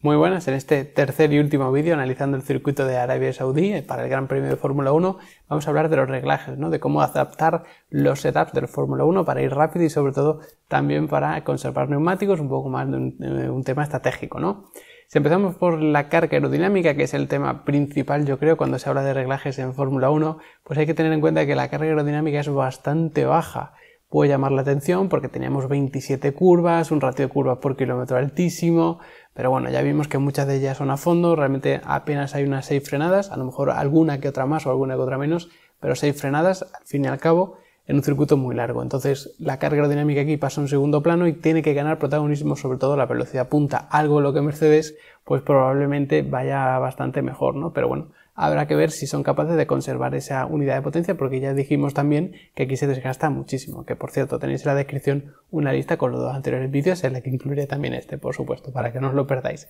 Muy buenas, en este tercer y último vídeo analizando el circuito de Arabia Saudí eh, para el Gran Premio de Fórmula 1 vamos a hablar de los reglajes, ¿no? de cómo adaptar los setups del Fórmula 1 para ir rápido y sobre todo también para conservar neumáticos, un poco más de un, tema estratégico. ¿no? Si empezamos por la carga aerodinámica, que es el tema principal yo creo cuando se habla de reglajes en Fórmula 1, pues hay que tener en cuenta que la carga aerodinámica es bastante baja puede llamar la atención porque teníamos 27 curvas, un ratio de curvas por kilómetro altísimo, pero bueno, ya vimos que muchas de ellas son a fondo, realmente apenas hay unas 6 frenadas, a lo mejor alguna que otra más o alguna que otra menos, pero 6 frenadas al fin y al cabo en un circuito muy largo. Entonces la carga aerodinámica aquí pasa a un segundo plano y tiene que ganar protagonismo sobre todo la velocidad punta, algo en lo que Mercedes pues probablemente vaya bastante mejor, ¿no? Pero bueno, habrá que ver si son capaces de conservar esa unidad de potencia porque ya dijimos también que aquí se desgasta muchísimo, que por cierto tenéis en la descripción una lista con los dos anteriores vídeos en la que incluiré también este, por supuesto, para que no os lo perdáis.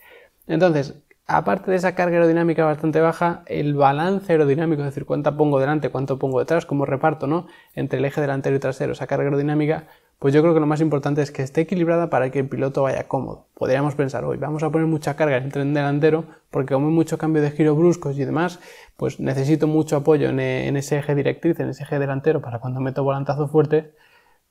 Entonces, aparte de esa carga aerodinámica bastante baja, el balance aerodinámico, es decir, cuánto pongo delante, cuánto pongo detrás, cómo reparto, ¿no? Entre el eje delantero y trasero, esa carga aerodinámica, pues yo creo que lo más importante es que esté equilibrada para que el piloto vaya cómodo podríamos pensar hoy, vamos a poner mucha carga en el tren delantero, porque como hay muchos cambios de giro bruscos y demás, pues necesito mucho apoyo eh, en, ese eje directriz, en ese eje delantero, para cuando meto volantazo fuerte,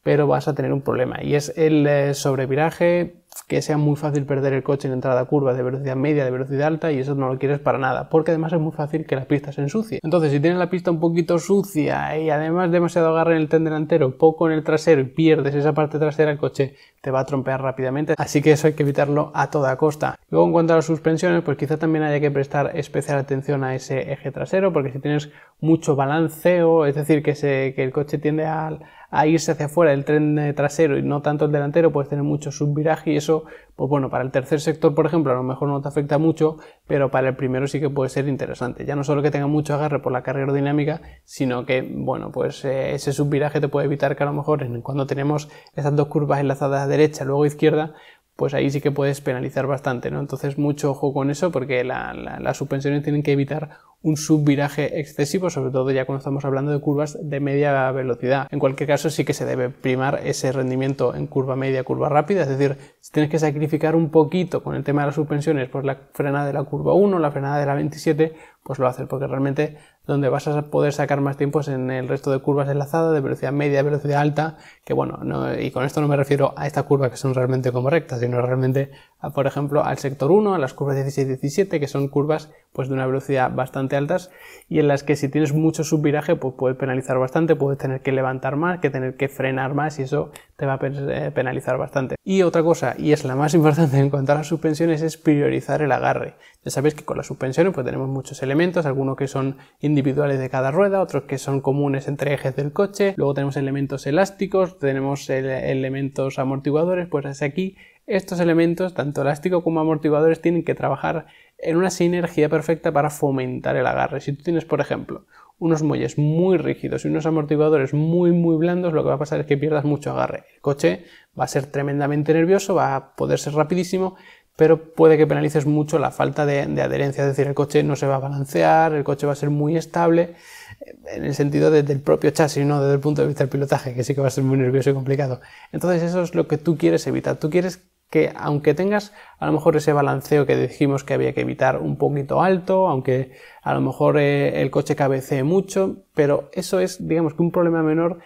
pero vas a tener un problema. Y es el eh, sobreviraje que sea muy fácil perder el coche en entrada curva de velocidad media, de velocidad alta y eso no lo quieres para nada, porque además es muy fácil que la pista se ensucie. Entonces, si tienes la pista un poquito sucia y además demasiado agarre en el tren delantero, poco en el trasero y pierdes esa parte trasera el coche, te va a trompear rápidamente, así que eso hay que evitarlo a toda costa. Luego, en cuanto a las suspensiones, pues quizá también haya que prestar especial atención a ese eje trasero, porque si tienes mucho balanceo, es decir, que, que el coche tiende a, irse hacia afuera el tren trasero y no tanto el delantero, puedes tener mucho subviraje y eso pues bueno, para el tercer sector, por ejemplo, a lo mejor no te afecta mucho, pero para el primero sí que puede ser interesante. Ya no solo que tenga mucho agarre por la carga aerodinámica, sino que, bueno, pues eh, ese subviraje te puede evitar que a lo mejor cuando tenemos esas dos curvas enlazadas a derecha, luego izquierda, pues ahí sí que puedes penalizar bastante, ¿no? Entonces mucho ojo con eso porque las suspensiones tienen que evitar un subviraje excesivo, sobre todo ya cuando estamos hablando de curvas de media velocidad. En cualquier caso sí que se debe primar ese rendimiento en curva media, curva rápida, es decir, si tienes que sacrificar un poquito con el tema de las suspensiones, pues la frenada de la curva 1, la frenada de la 27, pues lo haces, porque realmente donde vas a poder sacar más tiempo es en el resto de curvas enlazadas, de velocidad media, velocidad alta, que bueno, y con esto no me refiero a esta curva que son realmente como rectas, sino realmente, por ejemplo, al sector 1, a las curvas 16 y 17, que son curvas pues de una velocidad bastante altas y en las que si tienes mucho subviraje, pues puedes penalizar bastante, puedes tener que levantar más, que tener que frenar más y eso te va a eh, penalizar bastante. Y otra cosa, y es la más importante en cuanto a las suspensiones es priorizar el agarre. Ya sabéis que con las suspensiones pues tenemos muchos elementos, algunos que son individuales de cada rueda, otros que son comunes entre ejes del coche, luego tenemos elementos elásticos, tenemos elementos amortiguadores, pues aquí estos elementos, tanto elástico como amortiguadores, tienen que trabajar en una sinergia perfecta para fomentar el agarre. Si tú tienes, por ejemplo, unos muelles muy rígidos y unos amortiguadores muy muy blandos, lo que va a pasar es que pierdas mucho agarre. El coche va a ser tremendamente nervioso, va a poder ser rapidísimo, pero puede que penalices mucho la falta de, adherencia, es decir, el coche no se va a balancear, el coche va a ser muy estable, eh, en el sentido del propio chasis, no desde el punto de vista del pilotaje, que sí que va a ser muy nervioso y complicado. Entonces eso es lo que tú quieres evitar, tú quieres que aunque tengas a lo mejor ese balanceo que dijimos que había que evitar un poquito alto, aunque a lo mejor eh, el coche cabecee mucho, pero eso es digamos que un problema menor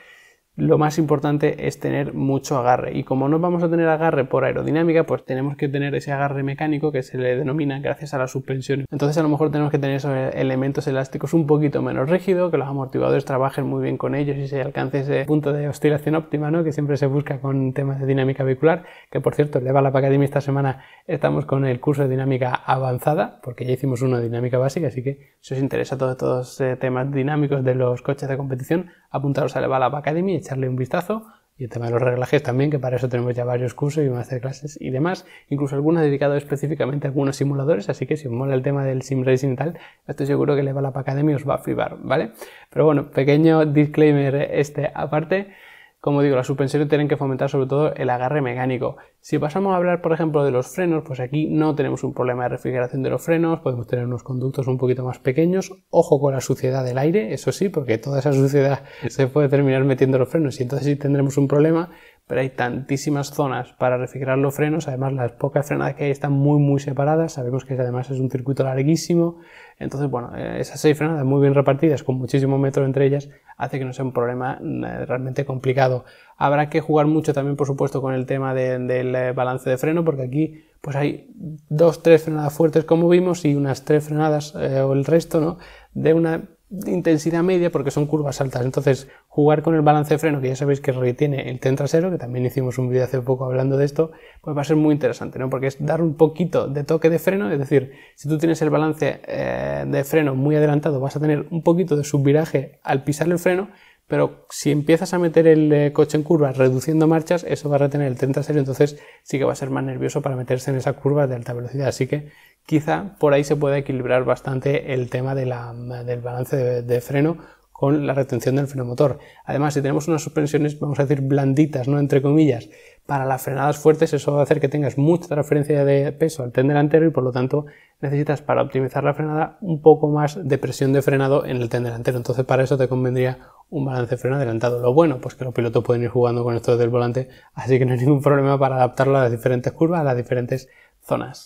lo más importante es tener mucho agarre. Y como no vamos a tener agarre por aerodinámica, pues tenemos que tener ese agarre mecánico que se le denomina gracias a la suspensión Entonces a lo mejor tenemos que tener esos elementos elásticos un poquito menos rígidos, que los amortiguadores trabajen muy bien con ellos y se alcance ese punto de oscilación óptima, ¿no? Que siempre se busca con temas de dinámica vehicular, que por cierto, le va la Academia esta semana estamos con el curso de dinámica avanzada, porque ya hicimos uno de dinámica básica, así que si os interesa todos estos eh, temas dinámicos de los coches de competición, apuntaros a la Academy darle un vistazo. Y el tema de los reglajes también, que para eso tenemos ya varios cursos y clases y demás, incluso algunos dedicados específicamente a algunos simuladores, así que si os mola el tema del sim racing y tal, estoy seguro que le va la la Academy os va a flipar, ¿vale? Pero bueno, pequeño disclaimer este aparte. Como digo, las suspensiones tienen que fomentar sobre todo el agarre mecánico. Si pasamos a hablar, por ejemplo, de los frenos, pues aquí no tenemos un problema de refrigeración de los frenos, podemos tener unos conductos un poquito más pequeños. Ojo con la suciedad del aire, eso sí, porque toda esa suciedad se puede terminar metiendo los frenos y entonces sí tendremos un problema, pero hay tantísimas zonas para refrigerar los frenos, además las pocas frenadas que hay están muy muy separadas, sabemos que además es un circuito larguísimo, entonces, bueno, eh, esas seis frenadas muy bien repartidas, con muchísimo metro entre ellas, hace que no sea un problema mm, eh, realmente complicado. Habrá que jugar mucho también, por supuesto, con el tema del eh, balance de freno, porque aquí pues hay dos, tres frenadas fuertes, como vimos, y unas tres frenadas o el resto, ¿no? De una de intensidad media porque son curvas altas. Entonces, jugar con el balance de freno, que ya sabéis que retiene el tren trasero, que también hicimos un vídeo hace poco hablando de esto, pues va a ser muy interesante, ¿no? Porque es dar un poquito de toque de freno, es decir, si tú tienes el balance eh, de freno muy adelantado, vas a tener un poquito de subviraje al pisar el freno, pero si empiezas a meter el eh, coche en curva reduciendo marchas, eso va a retener el 30 trasero, entonces sí que va a ser más nervioso para meterse en esa curva de alta velocidad. Así que quizá por ahí se pueda equilibrar bastante el tema del balance de freno con la retención del frenomotor. Además, si tenemos unas suspensiones, vamos a decir, blanditas, ¿no? Entre comillas, para las frenadas fuertes, eso va a hacer que tengas mucha transferencia de peso al tren delantero y por lo tanto necesitas para optimizar la frenada un poco más de presión de frenado en el tren delantero. Entonces, para eso te convendría un balance freno adelantado. Lo bueno, pues que los pilotos pueden ir jugando con esto del volante, así que no hay ningún problema para adaptarlo a las diferentes curvas, a las diferentes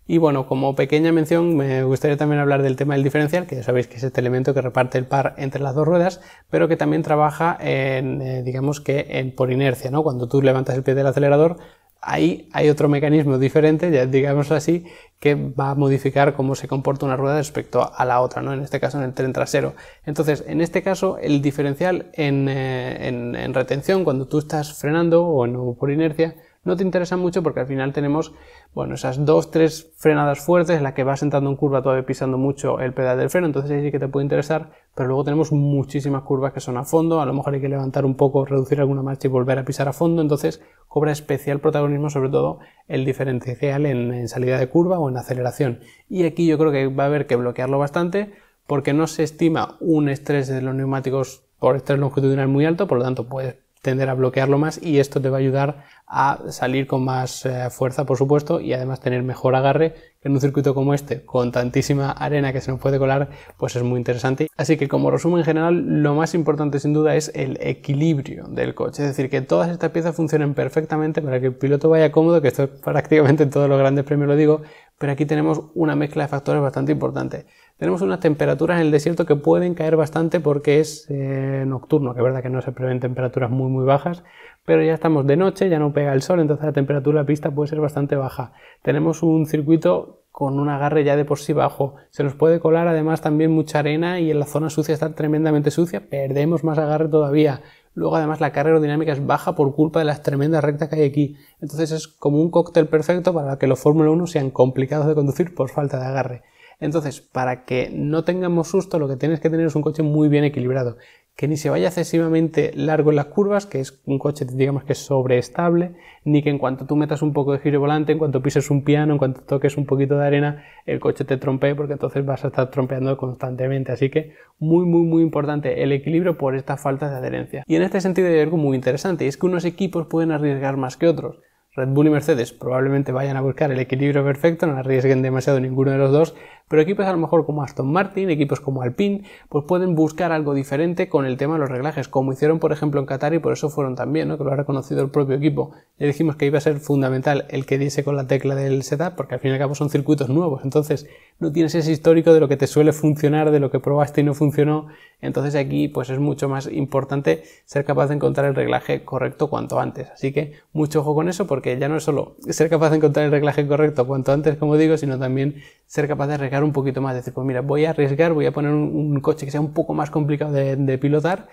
y bueno, como pequeña mención, me gustaría también hablar del tema del diferencial, que ya sabéis que es este elemento que reparte el par entre las dos ruedas, pero que también trabaja en, eh, digamos que en, por inercia, ¿no? Cuando tú levantas el pie del acelerador, ahí hay otro mecanismo diferente, ya digamos así, que va a modificar cómo se comporta una rueda respecto a la otra, ¿no? en este caso en el tren trasero. Entonces, en este caso, el diferencial en, eh, en retención, cuando tú estás frenando o no, por inercia, no te interesa mucho porque al final tenemos, bueno, esas dos, tres frenadas fuertes la las que vas sentando en curva todavía pisando mucho el pedal del freno, entonces ahí sí que te puede interesar, pero luego tenemos muchísimas curvas que son a fondo, a lo mejor hay que levantar un poco, reducir alguna marcha y volver a pisar a fondo, entonces cobra especial protagonismo sobre todo el diferencial en, en salida de curva o en aceleración. Y aquí yo creo que va a haber que bloquearlo bastante porque no se estima un estrés de los neumáticos por estrés longitudinal muy alto, por lo tanto puedes tender a bloquearlo más y esto te va a ayudar a salir con más eh, fuerza, por supuesto, y además tener mejor agarre en un circuito como este, con tantísima arena que se nos puede colar, pues es muy interesante. Así que como resumen general, lo más importante sin duda es el equilibrio del coche, es decir, que todas estas piezas funcionen perfectamente para que el piloto vaya cómodo, que esto prácticamente en todos los grandes premios lo digo, pero aquí tenemos una mezcla de factores bastante importante tenemos unas temperaturas en el desierto que pueden caer bastante porque es eh, nocturno, que es verdad que no se prevén temperaturas muy muy bajas, pero ya estamos de noche, ya no pega el sol, entonces la temperatura de la pista puede ser bastante baja. Tenemos un circuito con un agarre ya de por sí bajo, se nos puede colar además también mucha arena y en la zona sucia está tremendamente sucia, perdemos más agarre todavía. Luego además la carga aerodinámica es baja por culpa de las tremendas rectas que hay aquí. Entonces es como un cóctel perfecto para que los Fórmula 1 sean complicados de conducir por falta de agarre. Entonces, para que no tengamos susto, lo que tienes que tener es un coche muy bien equilibrado, que ni se vaya excesivamente largo en las curvas, que es un coche, digamos que sobreestable, ni que en cuanto tú metas un poco de giro volante, en cuanto pises un piano, en cuanto toques un poquito de arena, el coche te trompee, porque entonces vas a estar trompeando constantemente. Así que muy, muy, muy importante el equilibrio por esta falta de adherencia. Y en este sentido hay algo muy interesante, y es que unos equipos pueden arriesgar más que otros. Red Bull y Mercedes probablemente vayan a buscar el equilibrio perfecto, no arriesguen demasiado ninguno de los dos, pero equipos a lo mejor como Aston Martin, equipos como Alpine, pues pueden buscar algo diferente con el tema de los reglajes, como hicieron por ejemplo en Qatar y por eso fueron también, ¿no? que lo ha reconocido el propio equipo. Le dijimos que iba a ser fundamental el que diese con la tecla del setup, porque al fin y al cabo son circuitos nuevos, entonces no tienes ese histórico de lo que te suele funcionar, de lo que probaste y no funcionó, entonces aquí pues es mucho más importante ser capaz de encontrar el reglaje correcto cuanto antes. Así que mucho ojo con eso porque que ya no es solo ser capaz de encontrar el reglaje correcto cuanto antes, como digo, sino también ser capaz de arriesgar un poquito más. Decir, pues mira, voy a arriesgar, voy a poner un, coche que sea un poco más complicado de, pilotar,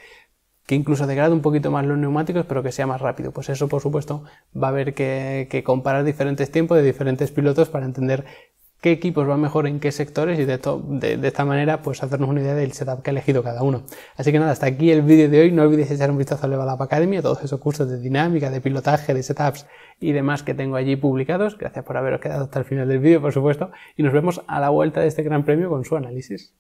que incluso degrade un poquito más los neumáticos, pero que sea más rápido. Pues eso, por supuesto, va a haber que comparar diferentes tiempos de diferentes pilotos para entender qué equipos van mejor en qué sectores y de, esta manera pues hacernos una idea del setup que ha elegido cada uno. Así que nada, hasta aquí el vídeo de hoy. No olvides echar un vistazo a la Academy, a todos esos cursos de dinámica, de pilotaje, de setups y demás que tengo allí publicados. Gracias por haberos quedado hasta el final del vídeo, por supuesto, y nos vemos a la vuelta de este gran premio con su análisis.